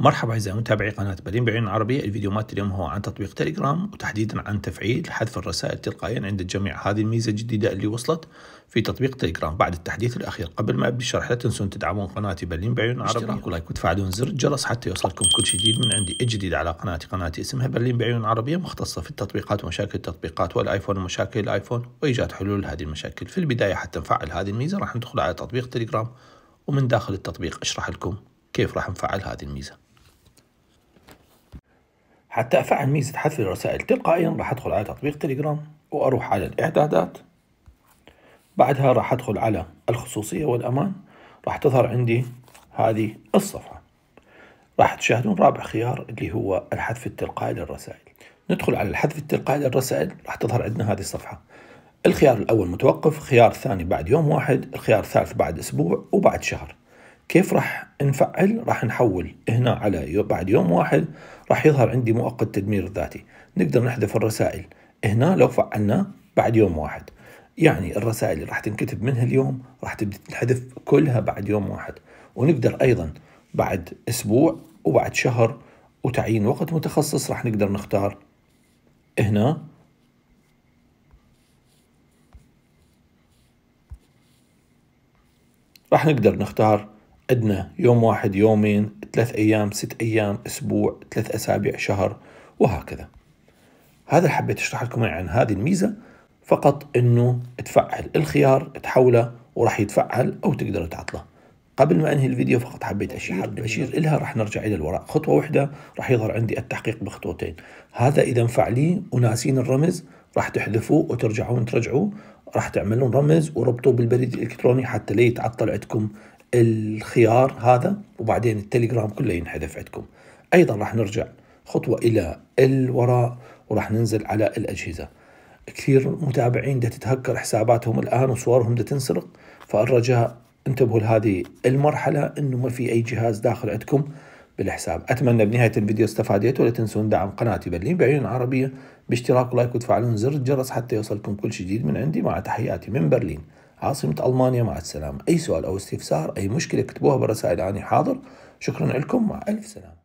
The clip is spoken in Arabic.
مرحبا أعزائي متابعي قناة بلين بعين العربية الفيديو مات اليوم هو عن تطبيق تليجرام وتحديدا عن تفعيل حذف الرسائل تلقائيا عند الجميع هذه الميزة الجديدة اللي وصلت في تطبيق تليجرام بعد التحديث الأخير قبل ما أبدي الشرح لا تنسون تدعمون قناتي برلين بعين العربية اشتراك ولايك وتفعلون زر الجرس حتى يوصلكم كل جديد من عندي الجديد على قناتي قناتي اسمها برلين بعين العربية مختصة في التطبيقات ومشاكل التطبيقات والآيفون ومشاكل الآيفون وإيجاد حلول لهذه المشاكل في البداية حتى نفعل هذه الميزة راح ندخل على تطبيق تليجرام ومن داخل التطبيق أشرح لكم كيف راح نفعل هذه الميزة حتى أفعل ميزة حذف الرسائل تلقائيا راح أدخل على تطبيق تليجرام وأروح على الإعدادات بعدها راح أدخل على الخصوصية والأمان راح تظهر عندي هذه الصفحة راح تشاهدون رابع خيار اللي هو الحذف التلقائي للرسائل ندخل على الحذف التلقائي للرسائل راح تظهر عندنا هذه الصفحة الخيار الأول متوقف الخيار الثاني بعد يوم واحد الخيار الثالث بعد أسبوع وبعد شهر كيف راح نفعل راح نحول هنا على بعد يوم واحد راح يظهر عندي مؤقت تدمير ذاتي نقدر نحذف الرسائل هنا لو فعلنا بعد يوم واحد يعني الرسائل اللي راح تنكتب منها اليوم راح تبدأ تنحذف كلها بعد يوم واحد ونقدر أيضا بعد أسبوع وبعد شهر وتعيين وقت متخصص راح نقدر نختار هنا راح نقدر نختار عندنا يوم واحد يومين ثلاث أيام ست أيام أسبوع ثلاث أسابيع شهر وهكذا هذا اللي حبيت أشرح لكم يعني عن هذه الميزة فقط أنه تفعل الخيار تحوله وراح يتفعل أو تقدر تعطله قبل ما انهي الفيديو فقط حبيت اشير حبيت اشير الها راح نرجع الى الوراء خطوه واحده راح يظهر عندي التحقيق بخطوتين هذا اذا انفعليه وناسين الرمز راح تحذفوه وترجعون ترجعوه راح تعملون رمز وربطوه بالبريد الالكتروني حتى لا يتعطل عندكم الخيار هذا وبعدين التليجرام كله ينحذف عندكم ايضا راح نرجع خطوه الى الوراء وراح ننزل على الاجهزه كثير متابعين ده تتهكر حساباتهم الان وصورهم ده تنسرق فالرجاء انتبهوا لهذه المرحله انه ما في اي جهاز داخل عندكم بالحساب اتمنى بنهايه الفيديو استفاديتوا ولا تنسون دعم قناتي برلين بعيون عربيه باشتراك ولايك وتفعلون زر الجرس حتى يوصلكم كل جديد من عندي مع تحياتي من برلين عاصمة ألمانيا مع السلامة أي سؤال أو استفسار أي مشكلة اكتبوها بالرسائل أنا حاضر شكرا لكم مع ألف سلامة